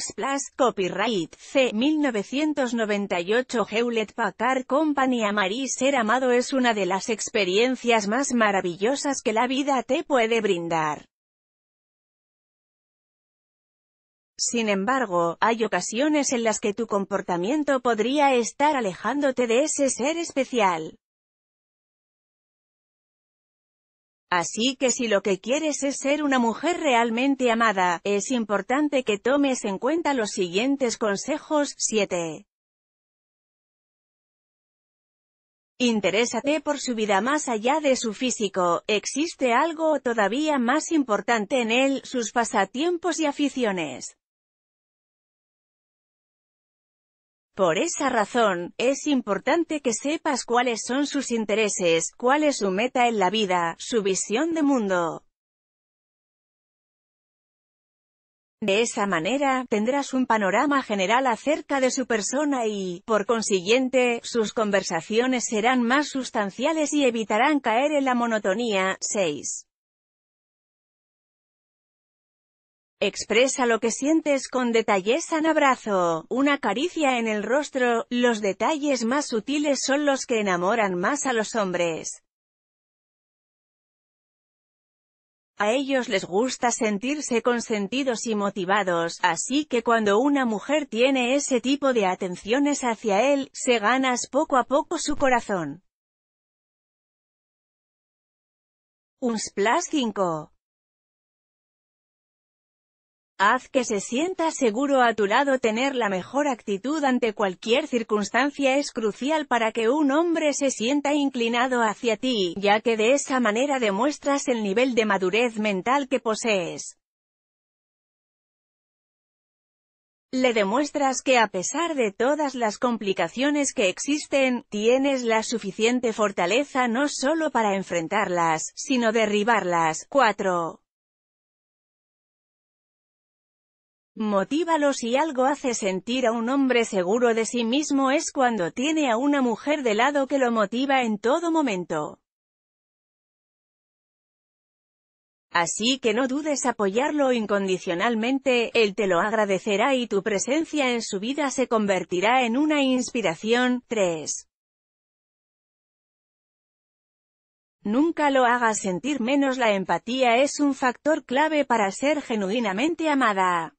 Splash Copyright, C. 1998 Hewlett Packard Company Amarí Ser amado es una de las experiencias más maravillosas que la vida te puede brindar. Sin embargo, hay ocasiones en las que tu comportamiento podría estar alejándote de ese ser especial. Así que si lo que quieres es ser una mujer realmente amada, es importante que tomes en cuenta los siguientes consejos. 7. Interésate por su vida más allá de su físico, existe algo todavía más importante en él, sus pasatiempos y aficiones. Por esa razón, es importante que sepas cuáles son sus intereses, cuál es su meta en la vida, su visión de mundo. De esa manera, tendrás un panorama general acerca de su persona y, por consiguiente, sus conversaciones serán más sustanciales y evitarán caer en la monotonía. 6. Expresa lo que sientes con detalles en abrazo, una caricia en el rostro, los detalles más sutiles son los que enamoran más a los hombres. A ellos les gusta sentirse consentidos y motivados, así que cuando una mujer tiene ese tipo de atenciones hacia él, se ganas poco a poco su corazón. splash 5 Haz que se sienta seguro a tu lado tener la mejor actitud ante cualquier circunstancia es crucial para que un hombre se sienta inclinado hacia ti, ya que de esa manera demuestras el nivel de madurez mental que posees. Le demuestras que a pesar de todas las complicaciones que existen, tienes la suficiente fortaleza no solo para enfrentarlas, sino derribarlas. 4. Motívalo si algo hace sentir a un hombre seguro de sí mismo es cuando tiene a una mujer de lado que lo motiva en todo momento. Así que no dudes apoyarlo incondicionalmente, él te lo agradecerá y tu presencia en su vida se convertirá en una inspiración. 3. Nunca lo hagas sentir menos la empatía es un factor clave para ser genuinamente amada.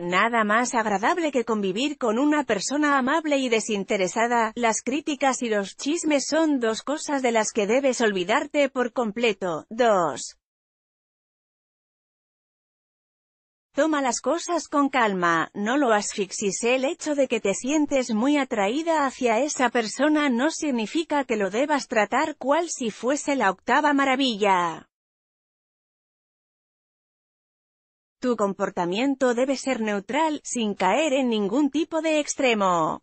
Nada más agradable que convivir con una persona amable y desinteresada, las críticas y los chismes son dos cosas de las que debes olvidarte por completo. 2. Toma las cosas con calma, no lo asfixies. El hecho de que te sientes muy atraída hacia esa persona no significa que lo debas tratar cual si fuese la octava maravilla. Tu comportamiento debe ser neutral, sin caer en ningún tipo de extremo.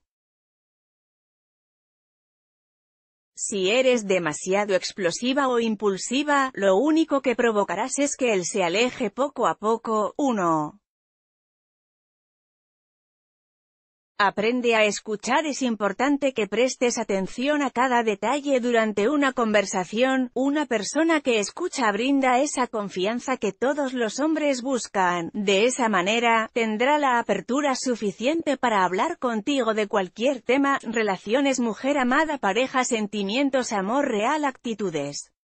Si eres demasiado explosiva o impulsiva, lo único que provocarás es que él se aleje poco a poco. 1. Aprende a escuchar. Es importante que prestes atención a cada detalle durante una conversación. Una persona que escucha brinda esa confianza que todos los hombres buscan. De esa manera, tendrá la apertura suficiente para hablar contigo de cualquier tema, relaciones mujer amada pareja sentimientos amor real actitudes.